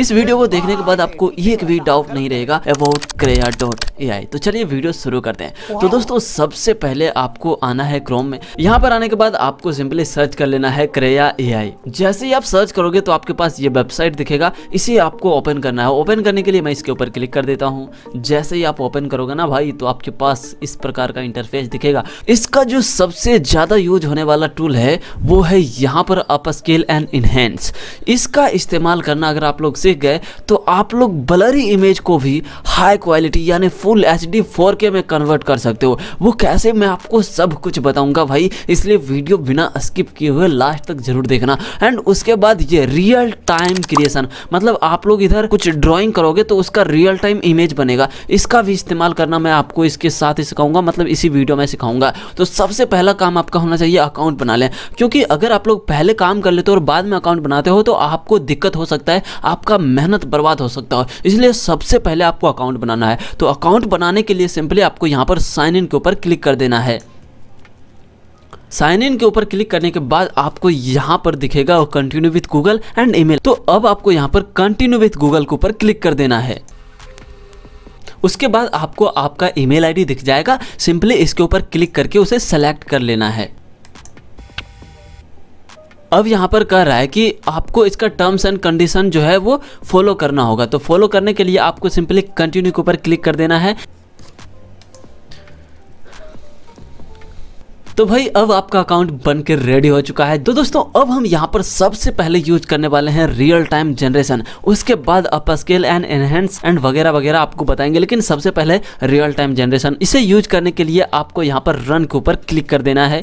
इस वीडियो को देखने के बाद आपको ये भी डाउट नहीं रहेगा अबाउट क्रेया डॉट ए तो चलिए वीडियो शुरू करते हैं तो दोस्तों सबसे पहले आपको आना है क्रोम में यहाँ पर आने के बाद आपको सिंपली सर्च कर लेना है क्रेया ए जैसे ही आप सर्च करोगे तो आपके पास ये वेबसाइट दिखेगा इसे आपको ओपन करना है ओपन करने के लिए मैं इसके ऊपर क्लिक कर देता हूँ जैसे ही आप ओपन करोगे ना भाई तो आपके पास इस प्रकार का इंटरफेस दिखेगा इसका जो सबसे ज्यादा यूज होने वाला टूल है वो है यहाँ पर अप स्केल एंड इनहेंस इसका इस्तेमाल करना अगर आप लोग सीख गए तो आप लोग ब्लरी इमेज को भी हाई क्वालिटी यानी फुल एच डी में कन्वर्ट कर सकते हो वो कैसे मैं आपको सब कुछ बताऊंगा भाई इसलिए वीडियो बिना स्किप किए हुए लास्ट तक जरूर देखना एंड उसके बाद ये रियल टाइम क्रिएशन मतलब आप लोग इधर कुछ ड्राइंग करोगे तो उसका रियल टाइम इमेज बनेगा इसका भी इस्तेमाल करना मैं आपको इसके साथ ही सिखाऊंगा मतलब इसी वीडियो में सिखाऊंगा तो सबसे पहला काम आपका होना चाहिए अकाउंट बना लें क्योंकि अगर आप लोग पहले काम कर लेते हो और बाद में अकाउंट बनाते हो तो आपको दिक्कत हो सकता है आपका आपका मेहनत बर्बाद हो सकता है इसलिए सबसे पहले आपको अकाउंट बनाना है तो अकाउंट बनाने के लिए सिंपली आपको यहाँ पर साइन इन के ऊपर क्लिक कर देना है साइन इन के ऊपर क्लिक करने के बाद आपको यहाँ पर दिखेगा continue with Google and email तो अब आपको यहाँ पर कंटिन्यू विथ गूगल के ऊपर क्लिक कर देना है उसके बाद आपको आपका ईमेल आईडी दिख जाएगा सिंपली इसके ऊपर क्लिक करके उसे सेलेक्ट कर लेना है अब यहाँ पर कह रहा है कि आपको इसका टर्म्स एंड कंडीशन जो है वो फॉलो करना होगा तो फॉलो करने के लिए आपको सिंपली कंटिन्यू के ऊपर क्लिक कर देना है तो भाई अब आपका अकाउंट बनकर रेडी हो चुका है तो दोस्तों अब हम यहाँ पर सबसे पहले यूज करने वाले हैं रियल टाइम जनरेशन उसके बाद up scale and enhance and वगैरह वगैरह आपको बताएंगे लेकिन सबसे पहले रियल टाइम जनरेशन इसे यूज करने के लिए आपको यहाँ पर रन के ऊपर क्लिक कर देना है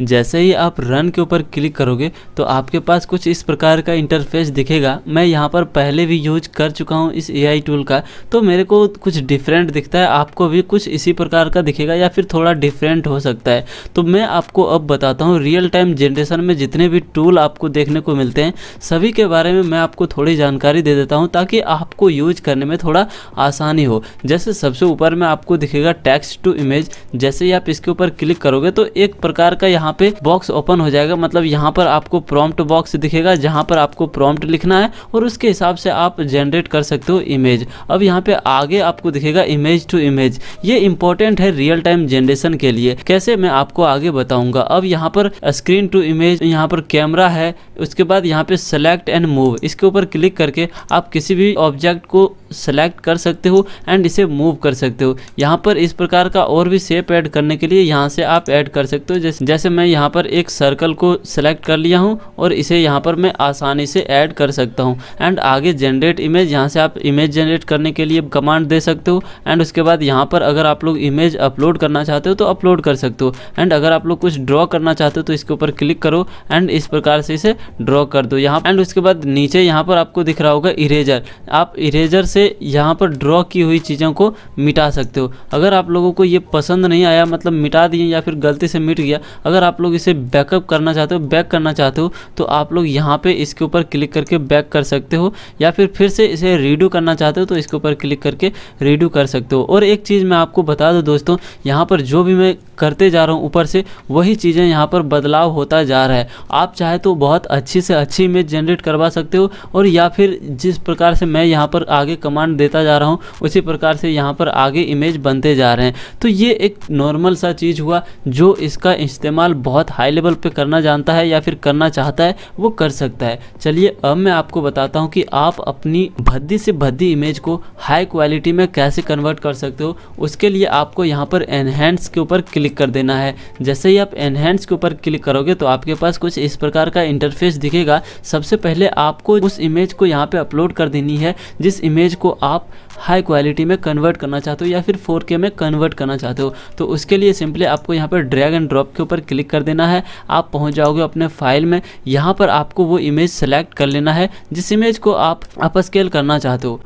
जैसे ही आप रन के ऊपर क्लिक करोगे तो आपके पास कुछ इस प्रकार का इंटरफेस दिखेगा मैं यहाँ पर पहले भी यूज कर चुका हूँ इस ए टूल का तो मेरे को कुछ डिफरेंट दिखता है आपको भी कुछ इसी प्रकार का दिखेगा या फिर थोड़ा डिफरेंट हो सकता है तो मैं आपको अब बताता हूँ रियल टाइम जनरेशन में जितने भी टूल आपको देखने को मिलते हैं सभी के बारे में मैं आपको थोड़ी जानकारी दे देता हूँ ताकि आपको यूज करने में थोड़ा आसानी हो जैसे सबसे ऊपर में आपको दिखेगा टैक्स टू इमेज जैसे ही आप इसके ऊपर क्लिक करोगे तो एक प्रकार का यहाँ यहाँ पे बॉक्स ओपन हो जाएगा मतलब यहाँ पर आपको प्रॉम्प्ट बॉक्स दिखेगा जहाँ पर आपको प्रॉम्प्ट लिखना है और उसके हिसाब से आप जनरेट कर सकते हो इमेज अब यहाँ पे आगे आपको दिखेगा इमेज टू इमेज ये इंपॉर्टेंट है रियल टाइम जनरेशन के लिए कैसे मैं आपको आगे बताऊंगा अब यहाँ पर स्क्रीन टू इमेज यहाँ पर कैमरा है उसके बाद यहाँ पे सेलेक्ट एंड मूव इसके ऊपर क्लिक करके आप किसी भी ऑब्जेक्ट को सेलेक्ट कर सकते हो एंड इसे मूव कर सकते हो यहाँ पर इस प्रकार का और भी शेप ऐड करने के लिए यहाँ से आप ऐड कर सकते हो जैसे मैं यहाँ पर एक सर्कल को सिलेक्ट कर लिया हूँ और इसे यहाँ पर मैं आसानी से ऐड कर सकता हूँ एंड आगे जनरेट इमेज यहाँ से आप इमेज जनरेट करने के लिए कमांड दे सकते हो एंड उसके बाद यहाँ पर अगर आप लोग इमेज अपलोड करना चाहते हो तो अपलोड कर सकते हो एंड अगर आप लोग कुछ ड्रॉ करना चाहते हो तो इसके ऊपर क्लिक करो एंड इस प्रकार से इसे ड्रॉ कर दो यहाँ एंड उसके बाद नीचे यहाँ पर आपको दिख रहा होगा इरेजर आप इरेजर से यहाँ पर ड्रॉ की हुई चीज़ों को मिटा सकते हो अगर आप लोगों को ये पसंद नहीं आया मतलब मिटा दिए या फिर गलती से मिट गया अगर आप लोग इसे बैकअप करना चाहते हो बैक करना चाहते हो तो आप लोग यहाँ पे इसके ऊपर क्लिक करके बैक कर सकते हो या फिर फिर से इसे रीडू करना चाहते हो तो इसके ऊपर क्लिक करके रीडू कर सकते हो और एक चीज़ मैं आपको बता दूँ दोस्तों यहाँ पर जो भी मैं करते जा रहा हूँ ऊपर से वही चीज़ें यहाँ पर बदलाव होता जा रहा है आप चाहे तो बहुत अच्छी से अच्छी इमेज जनरेट करवा सकते हो और या फिर जिस प्रकार से मैं यहाँ पर आगे कमांड देता जा रहा हूँ उसी प्रकार से यहाँ पर आगे इमेज बनते जा रहे हैं तो ये एक नॉर्मल सा चीज़ हुआ जो इसका इस्तेमाल बहुत हाई लेवल पे करना जानता है या फिर करना चाहता है वो कर सकता है चलिए अब मैं आपको बताता हूँ कि आप अपनी भद्दी से भद्दी इमेज को हाई क्वालिटी में कैसे कन्वर्ट कर सकते हो उसके लिए आपको यहाँ पर एनहेंस के ऊपर क्लिक कर देना है जैसे ही आप एनहेंस के ऊपर क्लिक करोगे तो आपके पास कुछ इस प्रकार का इंटरफेस दिखेगा सबसे पहले आपको उस इमेज को यहाँ पर अपलोड कर देनी है जिस इमेज को आप हाई क्वालिटी में कन्वर्ट करना चाहते हो या फिर 4K में कन्वर्ट करना चाहते हो तो उसके लिए सिंपली आपको यहाँ पर ड्रैग एंड ड्रॉप के ऊपर क्लिक क्लिक कर देना है आप पहुंच जाओगे अपने फाइल में यहाँ पर आपको वो इमेज सेलेक्ट कर लेना है जिस इमेज को आप अपस्केल करना चाहते हो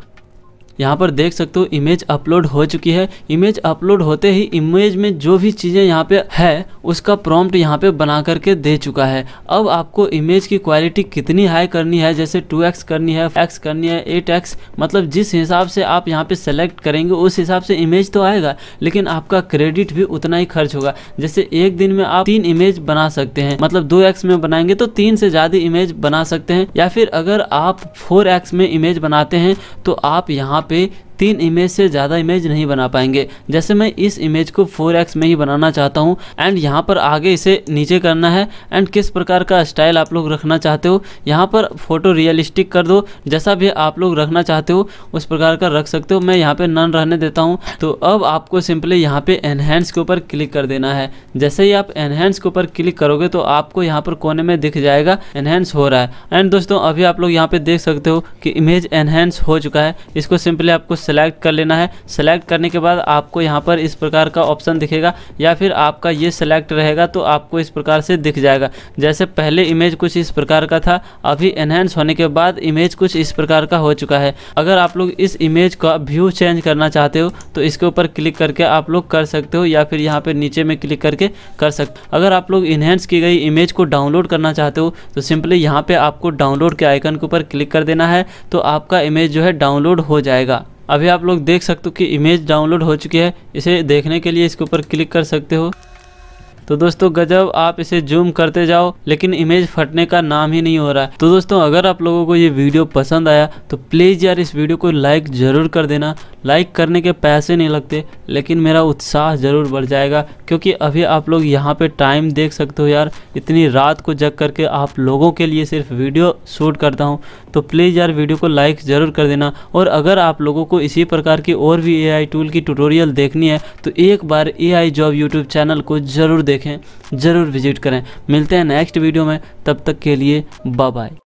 यहाँ पर देख सकते हो इमेज अपलोड हो चुकी है इमेज अपलोड होते ही इमेज में जो भी चीज़ें यहाँ पे है उसका प्रॉम्प्ट यहाँ पे बना करके दे चुका है अब आपको इमेज की क्वालिटी कितनी हाई करनी है जैसे 2x करनी है एक्स करनी है 8x मतलब जिस हिसाब से आप यहाँ पे सेलेक्ट करेंगे उस हिसाब से इमेज तो आएगा लेकिन आपका क्रेडिट भी उतना ही खर्च होगा जैसे एक दिन में आप तीन इमेज बना सकते हैं मतलब दो एक्स में बनाएंगे तो तीन से ज़्यादा इमेज बना सकते हैं या फिर अगर आप फोर एक्स में इमेज बनाते हैं तो आप यहाँ pi तीन इमेज से ज़्यादा इमेज नहीं बना पाएंगे जैसे मैं इस इमेज को 4x में ही बनाना चाहता हूँ एंड यहाँ पर आगे इसे नीचे करना है एंड किस प्रकार का स्टाइल आप लोग रखना चाहते हो यहाँ पर फोटो रियलिस्टिक कर दो जैसा भी आप लोग रखना चाहते हो उस प्रकार का रख सकते हो मैं यहाँ पर नन रहने देता हूँ तो अब आपको सिंपली यहाँ पर एनहेंस के ऊपर क्लिक कर देना है जैसे ही आप एनहेंस के ऊपर क्लिक करोगे तो आपको यहाँ पर कोने में दिख जाएगा एनहेंस हो रहा है एंड दोस्तों अभी आप लोग यहाँ पे देख सकते हो कि इमेज एनहेंस हो चुका है इसको सिंपली आपको सेलेक्ट कर लेना है सेलेक्ट करने के बाद आपको यहाँ पर इस प्रकार का ऑप्शन दिखेगा या फिर आपका ये सेलेक्ट रहेगा तो आपको इस प्रकार से दिख जाएगा जैसे पहले इमेज कुछ इस प्रकार का था अभी एनहेंस होने के बाद इमेज कुछ इस प्रकार का हो चुका है अगर आप लोग इस इमेज का व्यू चेंज करना चाहते हो तो इसके ऊपर क्लिक करके आप लोग कर सकते हो या फिर यहाँ पर नीचे में क्लिक करके कर सकते अगर आप लोग इन्हेंस की गई इमेज को डाउनलोड करना चाहते हो तो सिंपली यहाँ पर आपको डाउनलोड के आइकन के ऊपर क्लिक कर देना है तो आपका इमेज जो है डाउनलोड हो जाएगा अभी आप लोग देख सकते हो कि इमेज डाउनलोड हो चुकी है इसे देखने के लिए इसके ऊपर क्लिक कर सकते हो तो दोस्तों गजब आप इसे जूम करते जाओ लेकिन इमेज फटने का नाम ही नहीं हो रहा है तो दोस्तों अगर आप लोगों को ये वीडियो पसंद आया तो प्लीज़ यार इस वीडियो को लाइक ज़रूर कर देना लाइक करने के पैसे नहीं लगते लेकिन मेरा उत्साह ज़रूर बढ़ जाएगा क्योंकि अभी आप लोग यहाँ पे टाइम देख सकते हो यार इतनी रात को जग करके आप लोगों के लिए सिर्फ वीडियो शूट करता हूँ तो प्लीज़ यार वीडियो को लाइक ज़रूर कर देना और अगर आप लोगों को इसी प्रकार की और भी ए टूल की ट्यूटोरियल देखनी है तो एक बार ए जॉब यूट्यूब चैनल को ज़रूर देखें ज़रूर विजिट करें मिलते हैं नेक्स्ट वीडियो में तब तक के लिए बाय